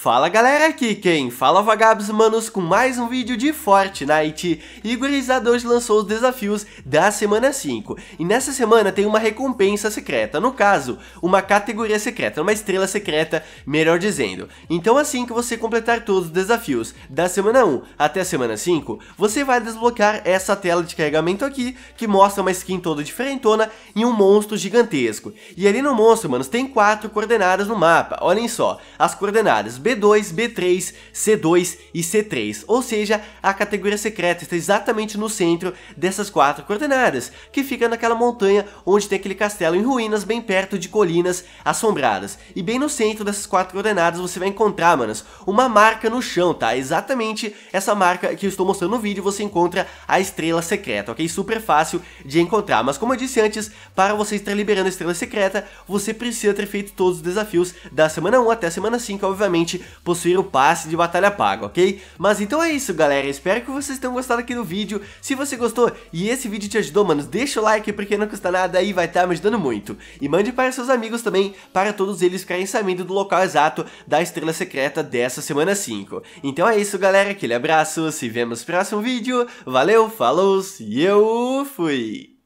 Fala galera, aqui quem fala é Vagabs manos com mais um vídeo de Fortnite e gurizada hoje lançou os desafios da semana 5 e nessa semana tem uma recompensa secreta, no caso uma categoria secreta, uma estrela secreta melhor dizendo, então assim que você completar todos os desafios da semana 1 até a semana 5, você vai desbloquear essa tela de carregamento aqui que mostra uma skin toda diferentona e um monstro gigantesco, e ali no monstro manos tem quatro coordenadas no mapa, olhem só, as coordenadas B2, B3, C2 e C3, ou seja, a categoria secreta está exatamente no centro dessas quatro coordenadas, que fica naquela montanha onde tem aquele castelo em ruínas bem perto de colinas assombradas. E bem no centro dessas quatro coordenadas você vai encontrar, manas, uma marca no chão, tá? Exatamente essa marca que eu estou mostrando no vídeo, você encontra a estrela secreta, ok? Super fácil de encontrar, mas como eu disse antes, para você estar liberando a estrela secreta, você precisa ter feito todos os desafios da semana 1 até a semana 5, obviamente, possuir o passe de batalha paga, ok? Mas então é isso, galera. Espero que vocês tenham gostado aqui do vídeo. Se você gostou e esse vídeo te ajudou, mano, deixa o like porque não custa nada e vai estar tá me ajudando muito. E mande para seus amigos também, para todos eles ficarem sabendo do local exato da estrela secreta dessa semana 5. Então é isso, galera. Aquele abraço, se vemos no próximo vídeo. Valeu, falou e eu fui!